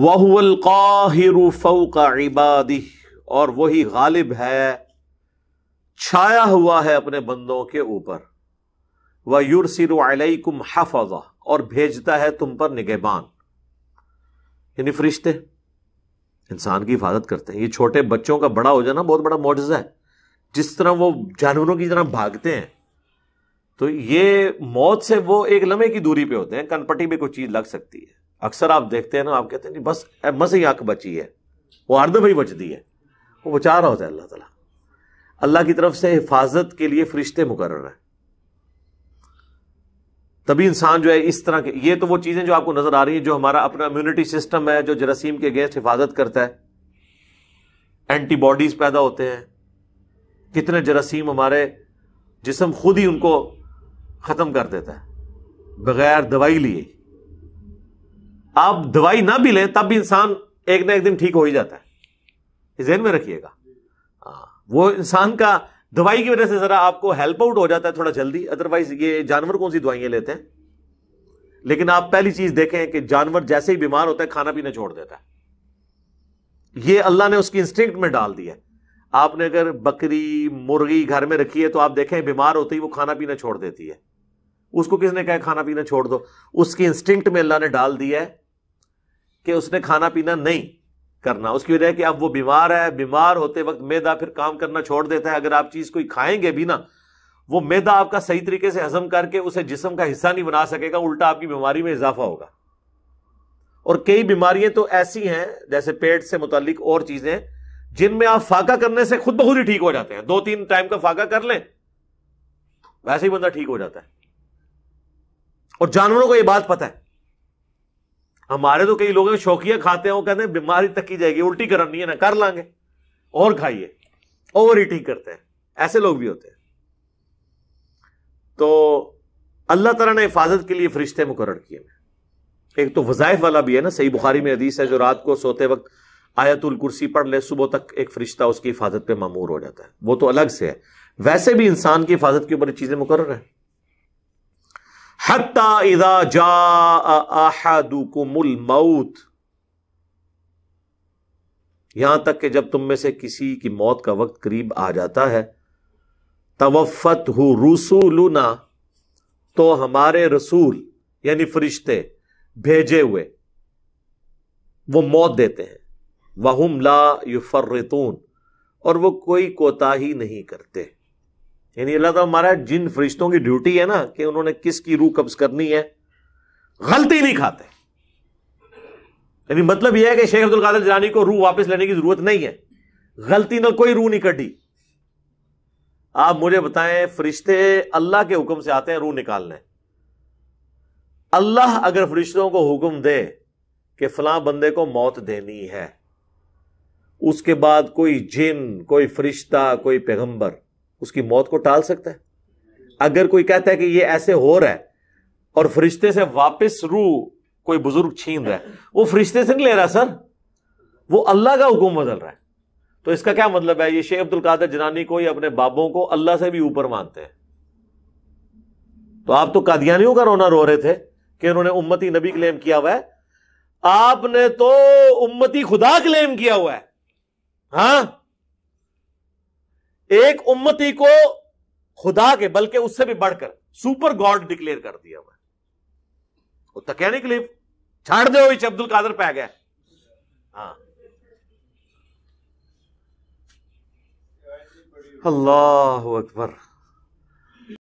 वहुअल इबादी और वही गालिब है छाया हुआ है अपने बंदों के ऊपर वह युरसिर अलैकुम और भेजता है तुम पर निगहबान यानी फरिश्ते इंसान की हिफाजत करते हैं ये छोटे बच्चों का बड़ा हो जाना बहुत बड़ा मोजा है जिस तरह वो जानवरों की तरह भागते हैं तो ये मौत से वो एक लम्हे की दूरी पे होते हैं कनपटी में कोई चीज लग सकती है अक्सर आप देखते हैं ना आप कहते हैं जी बस एम ही आंख बची है वो अर्धम ही दी है वो बचा रहा होता है अल्लाह तला अल्लाह की तरफ से हिफाजत के लिए फरिश्ते मुकर हैं तभी इंसान जो है इस तरह के ये तो वो चीज़ें जो आपको नज़र आ रही है जो हमारा अपना इम्यूनिटी सिस्टम है जो जरासीम के अगेंस्ट हिफाजत करता है एंटीबॉडीज़ पैदा होते हैं कितने जरासीम हमारे जिसम खुद ही उनको ख़त्म कर देता है बगैर दवाई लिए आप दवाई ना भी लें तब भी इंसान एक ना एक दिन ठीक हो ही जाता है जहन में रखिएगा हाँ, वो इंसान का दवाई की वजह से जरा आपको हेल्प आउट हो जाता है थोड़ा जल्दी अदरवाइज ये जानवर कौन सी दवाइयां लेते हैं लेकिन आप पहली चीज देखें कि जानवर जैसे ही बीमार होता है खाना पीना छोड़ देता है ये अल्लाह ने उसकी इंस्टिंक्ट में डाल दिया आपने अगर बकरी मुर्गी घर में रखी है तो आप देखें बीमार होते ही वो खाना पीना छोड़ देती है उसको किसने कहा खाना पीना छोड़ दो उसकी इंस्टिंक्ट में अल्लाह ने डाल दिया है कि उसने खाना पीना नहीं करना उसकी वजह कि अब वो बीमार है बीमार होते वक्त मैदा फिर काम करना छोड़ देता है अगर आप चीज़ कोई खाएंगे भी ना वो मैदा आपका सही तरीके से हजम करके उसे जिसम का हिस्सा नहीं बना सकेगा उल्टा आपकी बीमारी में इजाफा होगा और कई बीमारियां तो ऐसी हैं जैसे पेट से मुतलिक और चीज़ें जिनमें आप फाका करने से खुद बहुत ही ठीक हो जाते हैं दो तीन टाइम का फाका कर लें वैसे ही बंदा ठीक हो जाता है और जानवरों को यह बात पता है हमारे तो कई लोग हैं शौकिया खाते हैं वो कहते हैं बीमारी तक की जाएगी उल्टी करनी है ना कर लांगे और खाइए ओवर ईटिंग करते हैं ऐसे लोग भी होते हैं तो अल्लाह तला ने हिफाजत के लिए फरिश्ते मुकर किए हैं एक तो वजायफ वाला भी है ना सही बुखारी में अदीस है जो रात को सोते वक्त आयतुल कुर्सी पढ़ ले सुबह तक एक फरिश्ता उसकी हिफाजत पे मामूर हो जाता है वो तो अलग से है वैसे भी इंसान की हिफाजत के ऊपर चीजें मुकर हैं हत्ता इदा मौत यहां तक कि जब तुम में से किसी की मौत का वक्त करीब आ जाता है तवफ़त हु रसूलुना तो हमारे रसूल यानी फरिश्ते भेजे हुए वो मौत देते हैं वहुम ला युफर्रतून और वो कोई कोताही नहीं करते यानी अल्लाह तब महाराज जिन फरिश्तों की ड्यूटी है ना कि उन्होंने किसकी रूह कब्ज करनी है गलती नहीं खाते यानी मतलब यह है कि शेख अब्दुल कादिर जलानी को रूह वापस लेने की जरूरत नहीं है गलती ना कोई रूह नहीं कटी आप मुझे बताएं फरिश्ते अल्लाह के हुक्म से आते हैं रूह निकालने अल्लाह अगर फरिश्तों को हुक्म दे कि फलां बंदे को मौत देनी है उसके बाद कोई जिन कोई फरिश्ता कोई पैगंबर उसकी मौत को टाल सकता है अगर कोई कहता है कि ये ऐसे हो रहा है और फरिश्ते से वापस रू कोई बुजुर्ग छीन रहा है वो फरिश्ते से नहीं ले रहा सर वो अल्लाह का हुक्म बदल रहा है तो इसका क्या मतलब है ये शेख अब्दुल कादर जनानी को या अपने बाबों को अल्लाह से भी ऊपर मानते हैं तो आप तो कादियानियों का रोना रो रहे थे कि उन्होंने उम्मती नबी क्लेम किया हुआ है आपने तो उम्मती खुदा क्लेम किया हुआ है हाँ एक उम्मती को खुदा के बल्कि उससे भी बढ़कर सुपर गॉड डिक्लेयर कर दिया हुआ वो तो कहने के लिए छाड़ दो अब्दुल कादर पै गया हाँ अल्लाह अकबर